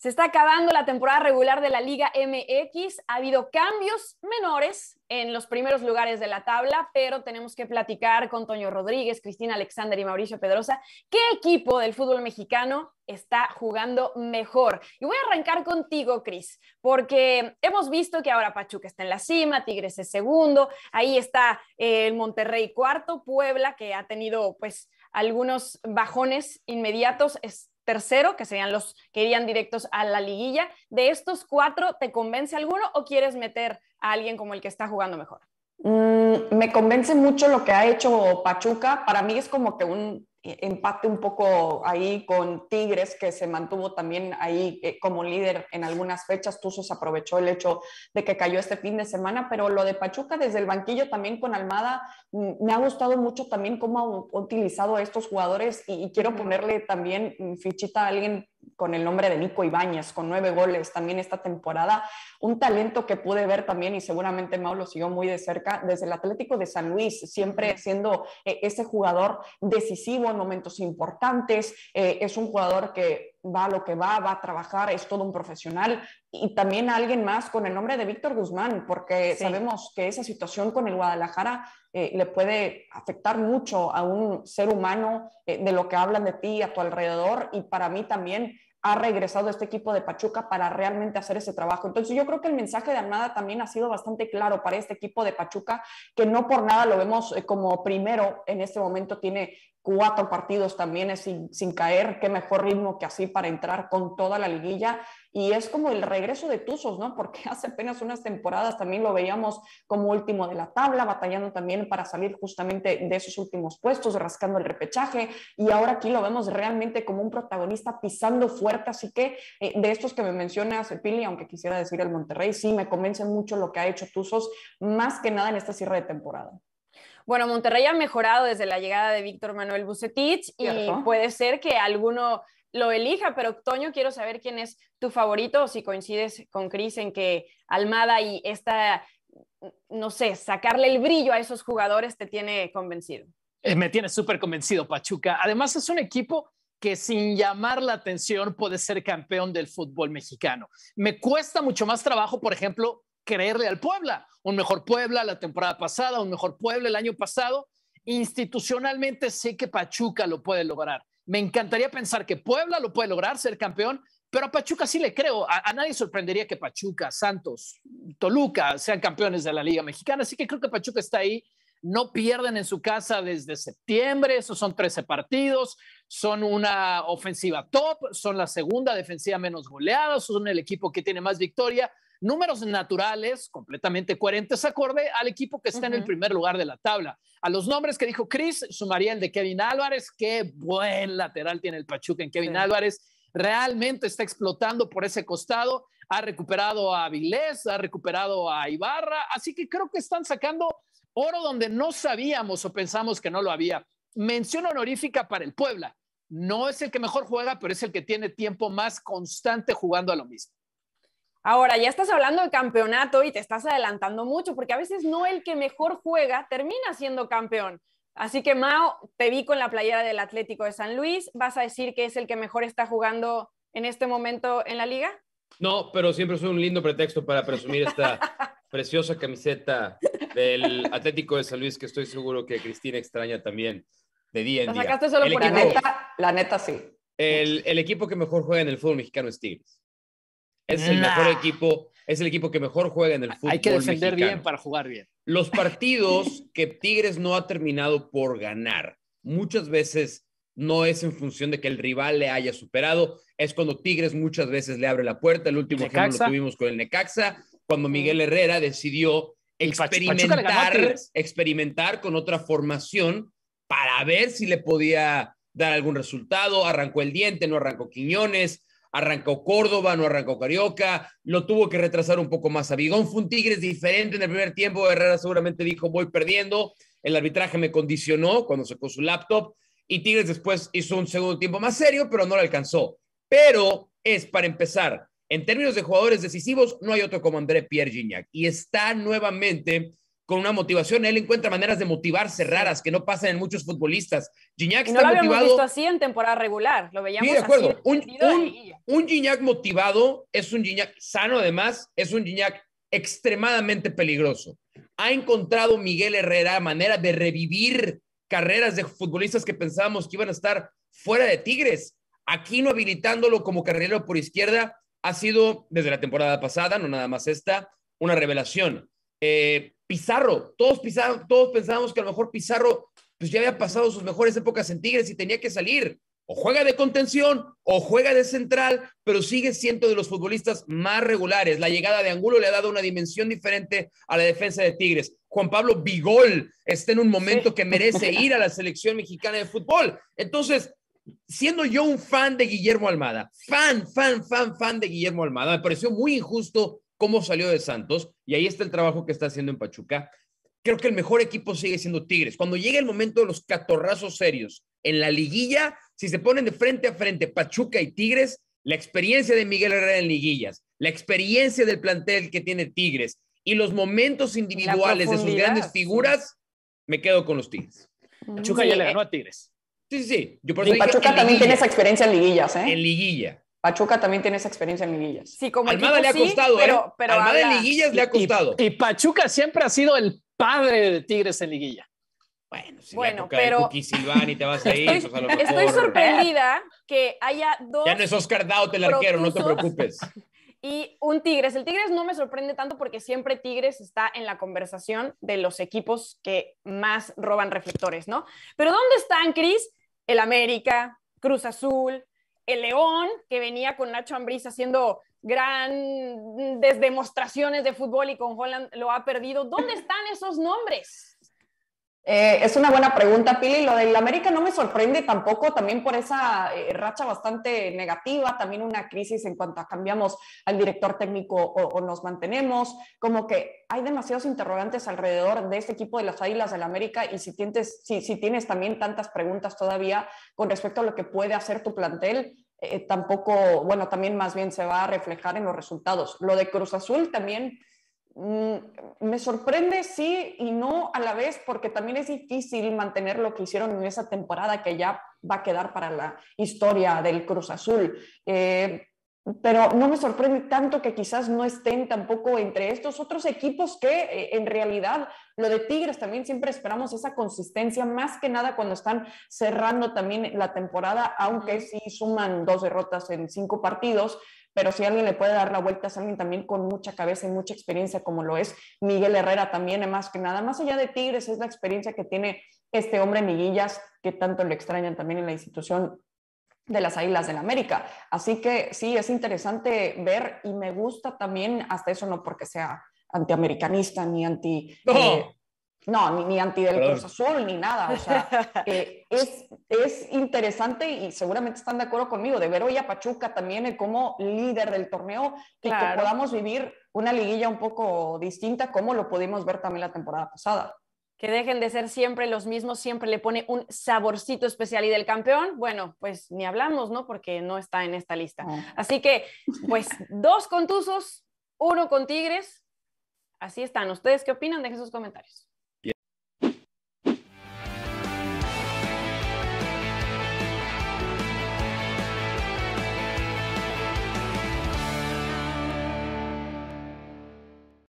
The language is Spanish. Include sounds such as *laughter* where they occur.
Se está acabando la temporada regular de la Liga MX. Ha habido cambios menores en los primeros lugares de la tabla, pero tenemos que platicar con Toño Rodríguez, Cristina Alexander y Mauricio Pedrosa qué equipo del fútbol mexicano está jugando mejor. Y voy a arrancar contigo, Cris, porque hemos visto que ahora Pachuca está en la cima, Tigres es segundo, ahí está eh, el Monterrey cuarto, Puebla, que ha tenido pues algunos bajones inmediatos, tercero, que serían los que irían directos a la liguilla. ¿De estos cuatro te convence alguno o quieres meter a alguien como el que está jugando mejor? Mm, me convence mucho lo que ha hecho Pachuca. Para mí es como que un e-, empate un poco ahí con Tigres, que se mantuvo también ahí eh, como líder en algunas fechas. Tuzos aprovechó el hecho de que cayó este fin de semana, pero lo de Pachuca desde el banquillo también con Almada, mm, me ha gustado mucho también cómo ha utilizado a estos jugadores y quiero ponerle también mm, fichita a alguien con el nombre de Nico Ibáñez, con nueve goles también esta temporada. Un talento que pude ver también y seguramente Mauro siguió muy de cerca desde el Atlético de San Luis, siempre siendo eh, ese jugador decisivo en momentos importantes. Eh, es un jugador que va a lo que va, va a trabajar, es todo un profesional y también alguien más con el nombre de Víctor Guzmán, porque sabemos que esa situación con el Guadalajara eh, le puede afectar mucho a un ser humano de lo que hablan de ti, a tu alrededor y para mí también ha regresado este equipo de Pachuca para realmente hacer ese trabajo. Entonces yo creo que el mensaje de Armada también ha sido bastante claro para este equipo de Pachuca, que no por nada lo vemos eh, como primero en este momento tiene cuatro partidos también sin, sin caer, qué mejor ritmo que así para entrar con toda la liguilla. Y es como el regreso de Tuzos, ¿no? Porque *laughs* hace apenas unas temporadas también lo veíamos como último de la tabla, batallando también para salir justamente de esos últimos puestos, rascando el repechaje. Y ahora aquí lo vemos realmente como un protagonista pisando fuerte. Así que eh, de estos que me menciona Pili, aunque quisiera decir el Monterrey, sí me convence mucho lo que ha hecho Tuzos, más que nada en esta cierre de temporada. Bueno, Monterrey ha mejorado desde la llegada de Víctor Manuel Bucetich y puede ser que alguno lo elija, pero Toño, quiero saber quién es tu favorito o si coincides con Cris en que Almada y esta, no sé, sacarle el brillo a esos jugadores te tiene convencido. Eh, me tiene súper convencido Pachuca. Además es un equipo que sin llamar la atención puede ser campeón del fútbol mexicano. Me cuesta mucho más trabajo, por ejemplo, creerle al Puebla, un mejor Puebla la temporada pasada, un mejor Puebla el año pasado. Institucionalmente sé que Pachuca lo puede lograr. Me encantaría pensar que Puebla lo puede lograr, ser campeón, pero a Pachuca sí le creo. A, nadie sorprendería que Pachuca, Santos, Toluca sean campeones de la Liga Mexicana. Así que creo que Pachuca está ahí no pierden en su casa desde septiembre, esos son 13 partidos, son una ofensiva top, son la segunda defensiva menos goleada, son el equipo que tiene más victoria, números naturales completamente coherentes acorde al equipo que está en el primer lugar de la tabla. A los nombres que dijo Chris, sumaría el de Kevin Álvarez, qué buen lateral tiene el Pachuca en Kevin Álvarez, realmente está explotando por ese costado, ha recuperado a Vilés, ha recuperado a Ibarra, así que creo que están sacando Oro donde no sabíamos o pensamos que no lo había. Mención honorífica para el Puebla. No es el que mejor juega, pero es el que tiene tiempo más constante jugando a lo mismo. Ahora, ya estás hablando de campeonato y te estás adelantando mucho, porque a veces no el que mejor juega termina siendo campeón. Así que, Mao, te vi con la playera del Atlético de San Luis. ¿Vas a decir que es el que mejor está jugando en este momento en la liga? No, pero siempre es un lindo pretexto para presumir esta *laughs* preciosa camiseta del Atlético de San Luis que estoy seguro que Cristina extraña también de día en día. La sacaste solo por la neta, la neta sí. El, equipo que mejor juega en el fútbol mexicano es Tigres. Es el mejor equipo, es el equipo que mejor juega en el fútbol mexicano. Hay que defender bien para jugar bien. Los partidos que Tigres no ha terminado por ganar, muchas veces no es en función de que el rival le haya superado, es cuando Tigres muchas veces le abre la puerta, el último ejemplo lo tuvimos con el Necaxa, cuando Miguel Herrera decidió experimentar, experimentar con otra formación para ver si le podía dar algún resultado, arrancó el diente, no arrancó Quiñones, arrancó Córdoba, no arrancó Carioca, lo tuvo que retrasar un poco más a Fue un Tigres diferente en el primer tiempo. Herrera seguramente dijo: Voy perdiendo. El arbitraje me condicionó cuando sacó su laptop y Tigres después hizo un segundo tiempo más serio, pero no lo alcanzó. Pero es para empezar, en términos de jugadores decisivos, no hay otro como André Pierre Gignac y está nuevamente con una motivación. Él encuentra maneras de motivarse raras que no pasan en muchos futbolistas. Gignac no lo motivado. Visto así en temporada regular, lo veíamos. un, un, Gignac motivado es un Gignac sano, además, es un Gignac extremadamente peligroso. Ha encontrado Miguel Herrera manera de revivir carreras de futbolistas que pensábamos que iban a estar fuera de Tigres. aquí no habilitándolo como carrilero por izquierda ha sido desde la temporada pasada, no nada más esta, una revelación. Eh, Pizarro, todos, Pizarro, todos pensábamos que a lo mejor Pizarro pues ya había pasado sus mejores épocas en Tigres y tenía que salir o juega de contención o juega de central, pero sigue siendo de los futbolistas más regulares. La llegada de Angulo le ha dado una dimensión diferente a la defensa de Tigres. Juan Pablo Bigol está en un momento que merece ir a la selección mexicana de fútbol. Entonces, siendo yo un fan de Guillermo Almada, fan, fan, fan, fan de Guillermo Almada, me pareció muy injusto cómo salió de Santos y ahí está el trabajo que está haciendo en Pachuca. Creo que el mejor equipo sigue siendo Tigres. Cuando llegue el momento de los catorrazos serios en la liguilla, si se ponen de frente a frente Pachuca y Tigres, la experiencia de Miguel Herrera en liguillas, la experiencia del plantel que tiene Tigres y los momentos individuales de sus grandes figuras, me quedo con los Tigres. Pachuca ya le eh, ganó a Tigres. Sí, sí, sí. y Pachuca también tiene esa experiencia en liguillas, ¿eh? En liguilla. Pachuca también tiene esa experiencia en liguillas. Sí, como Almada le ha costado, ¿eh? Almada en liguillas le ha costado. Y, y, Pachuca siempre ha sido el padre de Tigres en liguilla. Bueno, si pero... te vas a ir, pues, *laughs* estoy, sorprendida que haya dos. Ya no es Oscar Daut el arquero, no te preocupes. *laughs* Y un Tigres. El Tigres no me sorprende tanto porque siempre Tigres está en la conversación de los equipos que más roban reflectores, ¿no? Pero ¿dónde están, Cris? El América, Cruz Azul, el León, que venía con Nacho Ambriz haciendo grandes demostraciones de fútbol y con Holland lo ha perdido. ¿Dónde están esos nombres? Eh, es una buena pregunta, Pili. Lo del América no me sorprende tampoco, también por esa eh, racha bastante negativa, también una crisis en cuanto cambiamos al director técnico o, nos mantenemos. Como que hay demasiados interrogantes alrededor de este equipo de las Águilas del América y si tienes, si, tienes también tantas preguntas todavía con respecto a lo que puede hacer tu plantel, eh, tampoco, bueno, también más bien se va a reflejar en los resultados. Lo de Cruz Azul también Mm, me sorprende sí y no a la vez porque también es difícil mantener lo que hicieron en esa temporada que ya va a quedar para la historia del Cruz Azul. Eh, pero no me sorprende tanto que quizás no estén tampoco entre estos otros equipos que eh, en realidad lo de Tigres también siempre esperamos esa consistencia, más que nada cuando están cerrando también la temporada, aunque sí suman dos derrotas en cinco partidos, pero si alguien le puede dar la vuelta es alguien también con mucha cabeza y mucha experiencia como lo es Miguel Herrera también, más que nada más allá de Tigres es la experiencia que tiene este hombre Miguillas que tanto le extrañan también en la institución de las Islas del América. Así que sí, es interesante ver y me gusta también, hasta eso no porque sea antiamericanista ni anti... No. Eh, ni, anti del Cruz Azul, ni nada. O sea, *laughs* eh, es, es, interesante y seguramente están de acuerdo conmigo de ver hoy a Pachuca también eh, como líder del torneo que podamos vivir una liguilla un poco distinta como lo pudimos ver también la temporada pasada que dejen de ser siempre los mismos, siempre le pone un saborcito especial y del campeón, bueno, pues ni hablamos, ¿no? Porque no está en esta lista. Así que, pues, dos con uno con Tigres. Así están. ¿Ustedes qué opinan? Dejen sus comentarios.